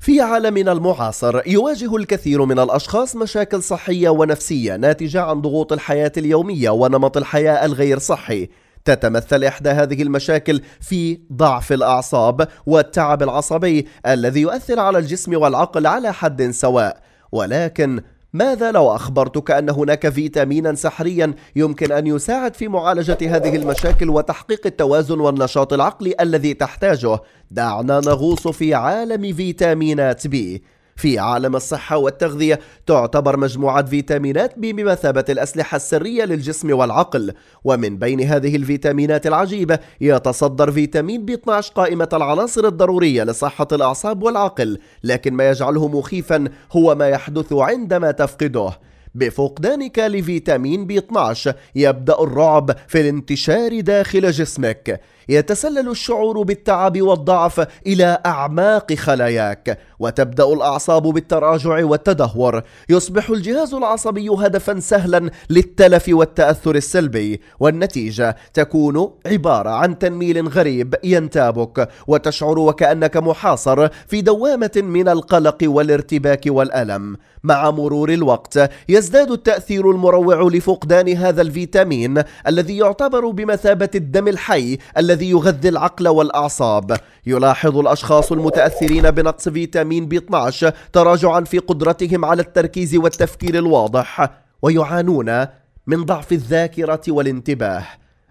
في عالمنا المعاصر يواجه الكثير من الأشخاص مشاكل صحية ونفسية ناتجة عن ضغوط الحياة اليومية ونمط الحياة الغير صحي تتمثل إحدى هذه المشاكل في ضعف الأعصاب والتعب العصبي الذي يؤثر على الجسم والعقل على حد سواء ولكن ماذا لو أخبرتك أن هناك فيتامينا سحريا يمكن أن يساعد في معالجة هذه المشاكل وتحقيق التوازن والنشاط العقلي الذي تحتاجه؟ دعنا نغوص في عالم فيتامينات بي في عالم الصحة والتغذية تعتبر مجموعة فيتامينات B بمثابة الأسلحة السرية للجسم والعقل ومن بين هذه الفيتامينات العجيبة يتصدر فيتامين ب 12 قائمة العناصر الضرورية لصحة الأعصاب والعقل لكن ما يجعله مخيفا هو ما يحدث عندما تفقده بفقدانك لفيتامين بي 12 يبدأ الرعب في الانتشار داخل جسمك يتسلل الشعور بالتعب والضعف إلى أعماق خلاياك وتبدأ الأعصاب بالتراجع والتدهور يصبح الجهاز العصبي هدفا سهلا للتلف والتأثر السلبي والنتيجة تكون عبارة عن تنميل غريب ينتابك وتشعر وكأنك محاصر في دوامة من القلق والارتباك والألم مع مرور الوقت يزداد التأثير المروع لفقدان هذا الفيتامين الذي يعتبر بمثابة الدم الحي الذي يغذي العقل والأعصاب يلاحظ الأشخاص المتأثرين بنقص فيتامين العالمين ب 12 تراجعا في قدرتهم على التركيز والتفكير الواضح ويعانون من ضعف الذاكرة والانتباه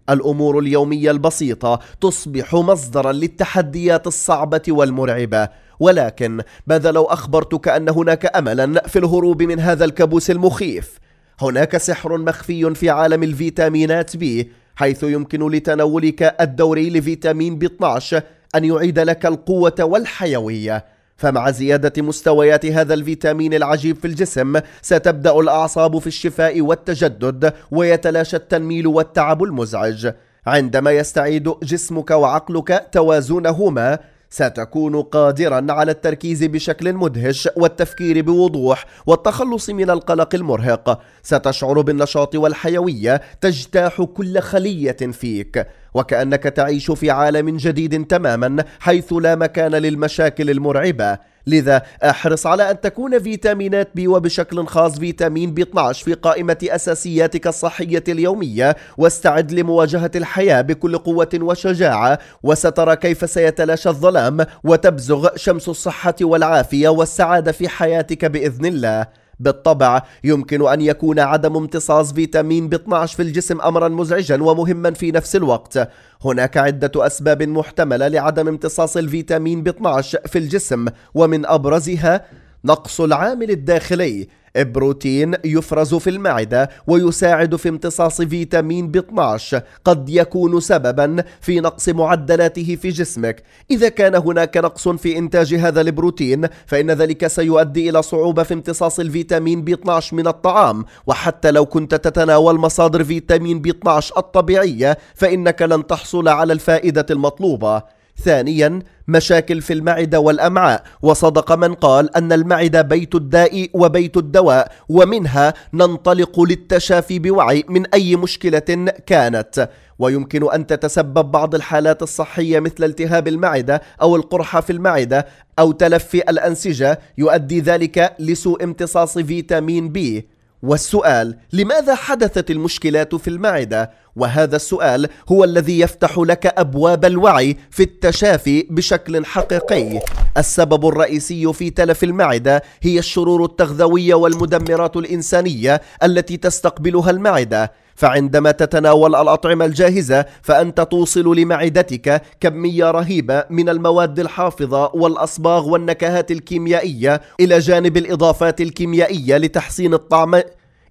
الأمور اليومية البسيطة تصبح مصدرا للتحديات الصعبة والمرعبة ولكن ماذا لو أخبرتك أن هناك أملا في الهروب من هذا الكابوس المخيف؟ هناك سحر مخفي في عالم الفيتامينات بي حيث يمكن لتناولك الدوري لفيتامين بي 12 أن يعيد لك القوة والحيوية فمع زيادة مستويات هذا الفيتامين العجيب في الجسم ستبدأ الأعصاب في الشفاء والتجدد ويتلاشى التنميل والتعب المزعج عندما يستعيد جسمك وعقلك توازنهما ستكون قادرا على التركيز بشكل مدهش والتفكير بوضوح والتخلص من القلق المرهق ستشعر بالنشاط والحيوية تجتاح كل خلية فيك وكأنك تعيش في عالم جديد تماما حيث لا مكان للمشاكل المرعبة لذا احرص على أن تكون فيتامينات بي وبشكل خاص فيتامين B12 في قائمة أساسياتك الصحية اليومية واستعد لمواجهة الحياة بكل قوة وشجاعة وسترى كيف سيتلاشى الظلام وتبزغ شمس الصحة والعافية والسعادة في حياتك بإذن الله بالطبع يمكن أن يكون عدم امتصاص فيتامين ب 12 في الجسم أمرا مزعجا ومهما في نفس الوقت هناك عدة أسباب محتملة لعدم امتصاص الفيتامين ب 12 في الجسم ومن أبرزها نقص العامل الداخلي بروتين يفرز في المعدة ويساعد في امتصاص فيتامين ب 12 قد يكون سببا في نقص معدلاته في جسمك إذا كان هناك نقص في إنتاج هذا البروتين فإن ذلك سيؤدي إلى صعوبة في امتصاص الفيتامين ب 12 من الطعام وحتى لو كنت تتناول مصادر فيتامين ب 12 الطبيعية فإنك لن تحصل على الفائدة المطلوبة ثانيا مشاكل في المعدة والأمعاء وصدق من قال أن المعدة بيت الداء وبيت الدواء ومنها ننطلق للتشافي بوعي من أي مشكلة كانت ويمكن أن تتسبب بعض الحالات الصحية مثل التهاب المعدة أو القرحة في المعدة أو تلفي الأنسجة يؤدي ذلك لسوء امتصاص فيتامين بي والسؤال لماذا حدثت المشكلات في المعدة وهذا السؤال هو الذي يفتح لك أبواب الوعي في التشافي بشكل حقيقي السبب الرئيسي في تلف المعدة هي الشرور التغذوية والمدمرات الإنسانية التي تستقبلها المعدة فعندما تتناول الأطعمة الجاهزة فأنت توصل لمعدتك كمية رهيبة من المواد الحافظة والأصباغ والنكهات الكيميائية إلى جانب الإضافات الكيميائية لتحسين الطعم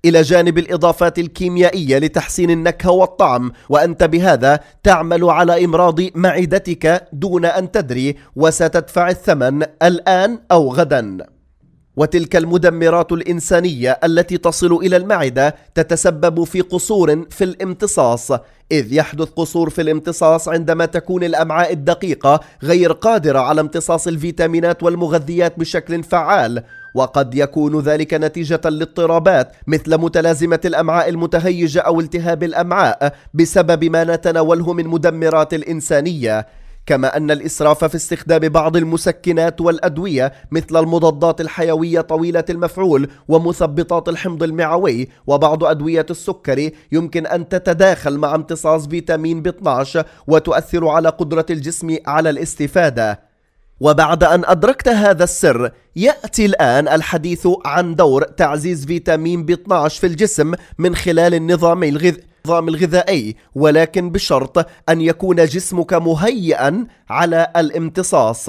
إلى جانب الإضافات الكيميائية لتحسين النكهة والطعم وأنت بهذا تعمل على إمراض معدتك دون أن تدري وستدفع الثمن الآن أو غداً وتلك المدمرات الإنسانية التي تصل إلى المعدة تتسبب في قصور في الامتصاص إذ يحدث قصور في الامتصاص عندما تكون الأمعاء الدقيقة غير قادرة على امتصاص الفيتامينات والمغذيات بشكل فعال وقد يكون ذلك نتيجة لاضطرابات مثل متلازمة الأمعاء المتهيجة أو التهاب الأمعاء بسبب ما نتناوله من مدمرات الإنسانية كما أن الإسراف في استخدام بعض المسكنات والأدوية مثل المضادات الحيوية طويلة المفعول ومثبطات الحمض المعوي وبعض أدوية السكري يمكن أن تتداخل مع امتصاص فيتامين ب 12 وتؤثر على قدرة الجسم على الاستفادة وبعد أن أدركت هذا السر يأتي الآن الحديث عن دور تعزيز فيتامين ب 12 في الجسم من خلال النظام الغذائي النظام الغذائي ولكن بشرط أن يكون جسمك مهيئا على الامتصاص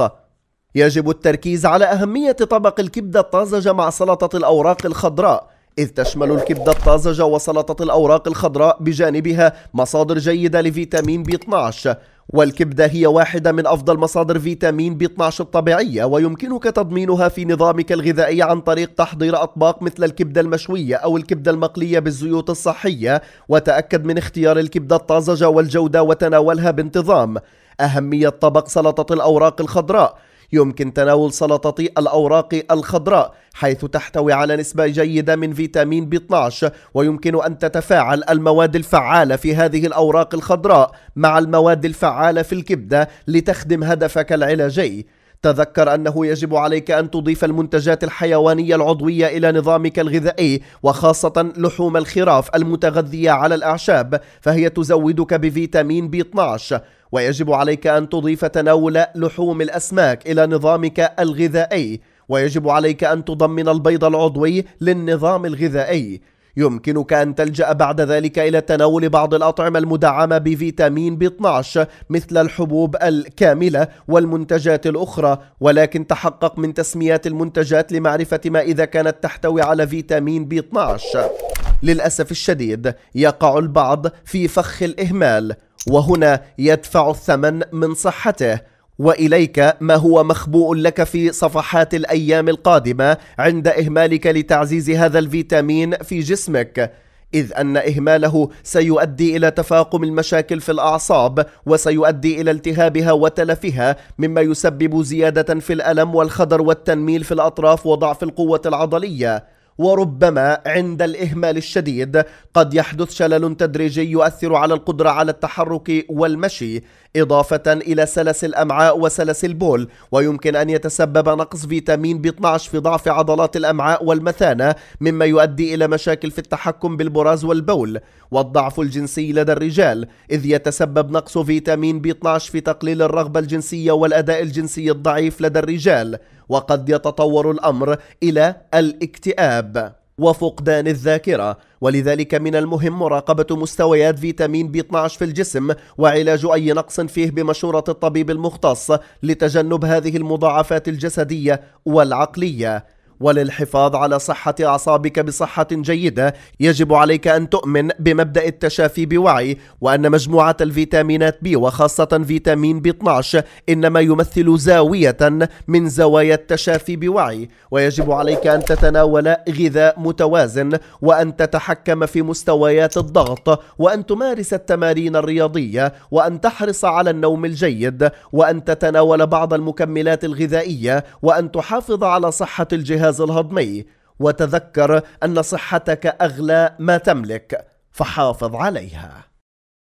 يجب التركيز على أهمية طبق الكبدة الطازجة مع سلطة الأوراق الخضراء إذ تشمل الكبدة الطازجة وسلطة الأوراق الخضراء بجانبها مصادر جيدة لفيتامين بي 12 والكبدة هي واحدة من أفضل مصادر فيتامين بي 12 الطبيعية ويمكنك تضمينها في نظامك الغذائي عن طريق تحضير أطباق مثل الكبدة المشوية أو الكبدة المقلية بالزيوت الصحية وتأكد من اختيار الكبدة الطازجة والجودة وتناولها بانتظام أهمية طبق سلطة الأوراق الخضراء يمكن تناول سلطة الأوراق الخضراء حيث تحتوي على نسبة جيدة من فيتامين ب 12 ويمكن أن تتفاعل المواد الفعالة في هذه الأوراق الخضراء مع المواد الفعالة في الكبدة لتخدم هدفك العلاجي تذكر أنه يجب عليك أن تضيف المنتجات الحيوانية العضوية إلى نظامك الغذائي وخاصة لحوم الخراف المتغذية على الأعشاب فهي تزودك بفيتامين ب 12 ويجب عليك أن تضيف تناول لحوم الأسماك إلى نظامك الغذائي ويجب عليك أن تضمن البيض العضوي للنظام الغذائي يمكنك أن تلجأ بعد ذلك إلى تناول بعض الأطعمة المدعمة بفيتامين بي 12 مثل الحبوب الكاملة والمنتجات الأخرى ولكن تحقق من تسميات المنتجات لمعرفة ما إذا كانت تحتوي على فيتامين بي 12 للأسف الشديد يقع البعض في فخ الإهمال وهنا يدفع الثمن من صحته واليك ما هو مخبوء لك في صفحات الايام القادمه عند اهمالك لتعزيز هذا الفيتامين في جسمك إذ أن إهماله سيؤدي إلى تفاقم المشاكل في الأعصاب وسيؤدي إلى التهابها وتلفها مما يسبب زيادة في الألم والخدر والتنميل في الأطراف وضعف القوة العضلية وربما عند الإهمال الشديد قد يحدث شلل تدريجي يؤثر على القدرة على التحرك والمشي إضافة إلى سلس الأمعاء وسلس البول ويمكن أن يتسبب نقص فيتامين ب 12 في ضعف عضلات الأمعاء والمثانة مما يؤدي إلى مشاكل في التحكم بالبراز والبول والضعف الجنسي لدى الرجال إذ يتسبب نقص فيتامين ب 12 في تقليل الرغبة الجنسية والأداء الجنسي الضعيف لدى الرجال وقد يتطور الأمر إلى الاكتئاب وفقدان الذاكرة ولذلك من المهم مراقبة مستويات فيتامين ب 12 في الجسم وعلاج أي نقص فيه بمشورة الطبيب المختص لتجنب هذه المضاعفات الجسدية والعقلية وللحفاظ على صحة أعصابك بصحة جيدة يجب عليك أن تؤمن بمبدأ التشافي بوعي وأن مجموعة الفيتامينات بي وخاصة فيتامين بي 12 إنما يمثل زاوية من زوايا التشافي بوعي ويجب عليك أن تتناول غذاء متوازن وأن تتحكم في مستويات الضغط وأن تمارس التمارين الرياضية وأن تحرص على النوم الجيد وأن تتناول بعض المكملات الغذائية وأن تحافظ على صحة الجهاز الجهاز الهضمي وتذكر أن صحتك أغلى ما تملك فحافظ عليها